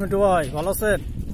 মিঠু ভাই ভালো আছেন